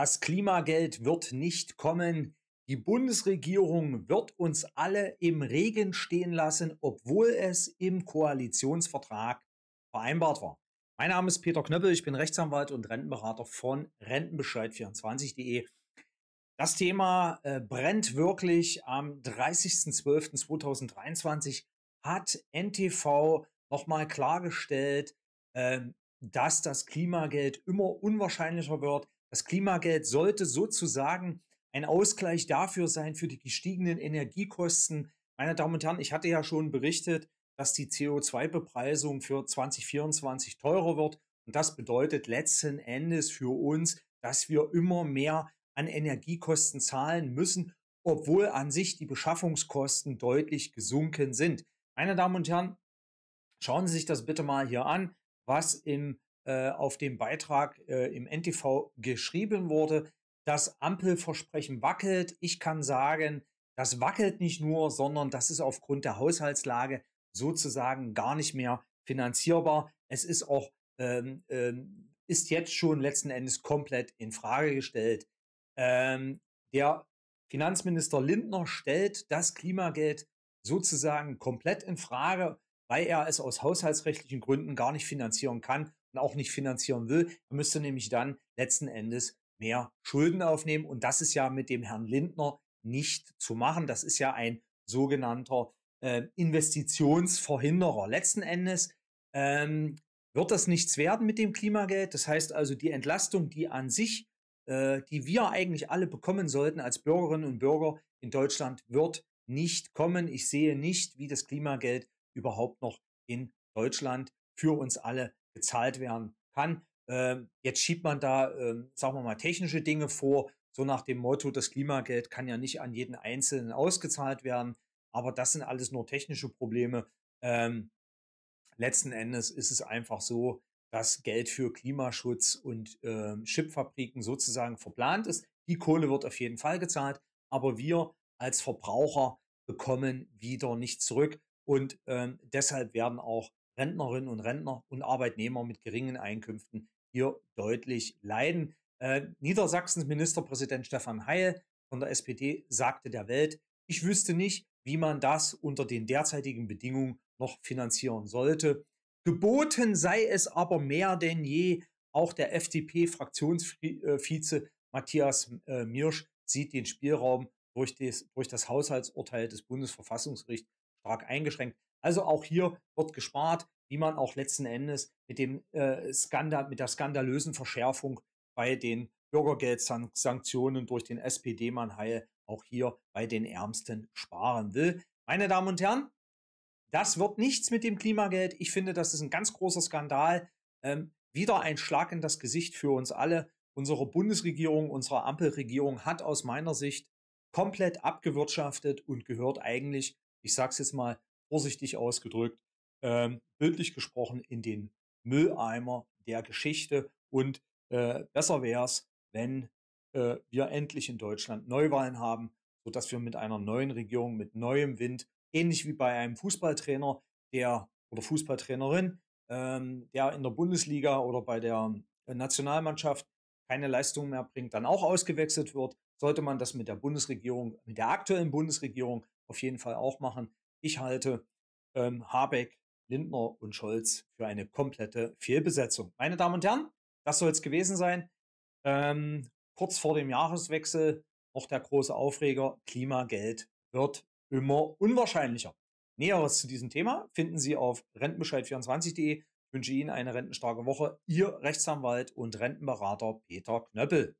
Das Klimageld wird nicht kommen. Die Bundesregierung wird uns alle im Regen stehen lassen, obwohl es im Koalitionsvertrag vereinbart war. Mein Name ist Peter Knöppel, ich bin Rechtsanwalt und Rentenberater von Rentenbescheid24.de. Das Thema äh, brennt wirklich. Am 30.12.2023 hat NTV nochmal klargestellt, äh, dass das Klimageld immer unwahrscheinlicher wird, das Klimageld sollte sozusagen ein Ausgleich dafür sein für die gestiegenen Energiekosten. Meine Damen und Herren, ich hatte ja schon berichtet, dass die CO2-Bepreisung für 2024 teurer wird. Und das bedeutet letzten Endes für uns, dass wir immer mehr an Energiekosten zahlen müssen, obwohl an sich die Beschaffungskosten deutlich gesunken sind. Meine Damen und Herren, schauen Sie sich das bitte mal hier an, was im äh, auf dem Beitrag äh, im NTV geschrieben wurde. Das Ampelversprechen wackelt. Ich kann sagen, das wackelt nicht nur, sondern das ist aufgrund der Haushaltslage sozusagen gar nicht mehr finanzierbar. Es ist auch ähm, ähm, ist jetzt schon letzten Endes komplett in Frage gestellt. Ähm, der Finanzminister Lindner stellt das Klimageld sozusagen komplett in Frage, weil er es aus haushaltsrechtlichen Gründen gar nicht finanzieren kann auch nicht finanzieren will. Er müsste nämlich dann letzten Endes mehr Schulden aufnehmen. Und das ist ja mit dem Herrn Lindner nicht zu machen. Das ist ja ein sogenannter äh, Investitionsverhinderer. Letzten Endes ähm, wird das nichts werden mit dem Klimageld. Das heißt also, die Entlastung, die an sich, äh, die wir eigentlich alle bekommen sollten als Bürgerinnen und Bürger in Deutschland, wird nicht kommen. Ich sehe nicht, wie das Klimageld überhaupt noch in Deutschland für uns alle bezahlt werden kann. Ähm, jetzt schiebt man da, ähm, sagen wir mal, technische Dinge vor, so nach dem Motto, das Klimageld kann ja nicht an jeden Einzelnen ausgezahlt werden, aber das sind alles nur technische Probleme. Ähm, letzten Endes ist es einfach so, dass Geld für Klimaschutz und ähm, Chipfabriken sozusagen verplant ist. Die Kohle wird auf jeden Fall gezahlt, aber wir als Verbraucher bekommen wieder nichts zurück. Und ähm, deshalb werden auch Rentnerinnen und Rentner und Arbeitnehmer mit geringen Einkünften hier deutlich leiden. Äh, Niedersachsens Ministerpräsident Stefan Heil von der SPD sagte der Welt, ich wüsste nicht, wie man das unter den derzeitigen Bedingungen noch finanzieren sollte. Geboten sei es aber mehr denn je. Auch der FDP-Fraktionsvize äh, Matthias äh, Miersch sieht den Spielraum durch das, durch das Haushaltsurteil des Bundesverfassungsgerichts stark eingeschränkt. Also auch hier wird gespart, wie man auch letzten Endes mit dem äh, Skandal, mit der skandalösen Verschärfung bei den Bürgergeldsanktionen durch den SPD-Mann Heil auch hier bei den Ärmsten sparen will. Meine Damen und Herren, das wird nichts mit dem Klimageld. Ich finde, das ist ein ganz großer Skandal. Ähm, wieder ein Schlag in das Gesicht für uns alle. Unsere Bundesregierung, unsere Ampelregierung hat aus meiner Sicht komplett abgewirtschaftet und gehört eigentlich, ich sage es jetzt mal, vorsichtig ausgedrückt, ähm, bildlich gesprochen in den Mülleimer der Geschichte. Und äh, besser wäre es, wenn äh, wir endlich in Deutschland Neuwahlen haben, sodass wir mit einer neuen Regierung, mit neuem Wind, ähnlich wie bei einem Fußballtrainer, der oder Fußballtrainerin, ähm, der in der Bundesliga oder bei der äh, Nationalmannschaft keine Leistung mehr bringt, dann auch ausgewechselt wird, sollte man das mit der Bundesregierung, mit der aktuellen Bundesregierung auf jeden Fall auch machen, ich halte ähm, Habeck, Lindner und Scholz für eine komplette Fehlbesetzung. Meine Damen und Herren, das soll es gewesen sein. Ähm, kurz vor dem Jahreswechsel noch der große Aufreger, Klimageld wird immer unwahrscheinlicher. Näheres zu diesem Thema finden Sie auf rentenbescheid24.de. Ich wünsche Ihnen eine rentenstarke Woche. Ihr Rechtsanwalt und Rentenberater Peter Knöppel.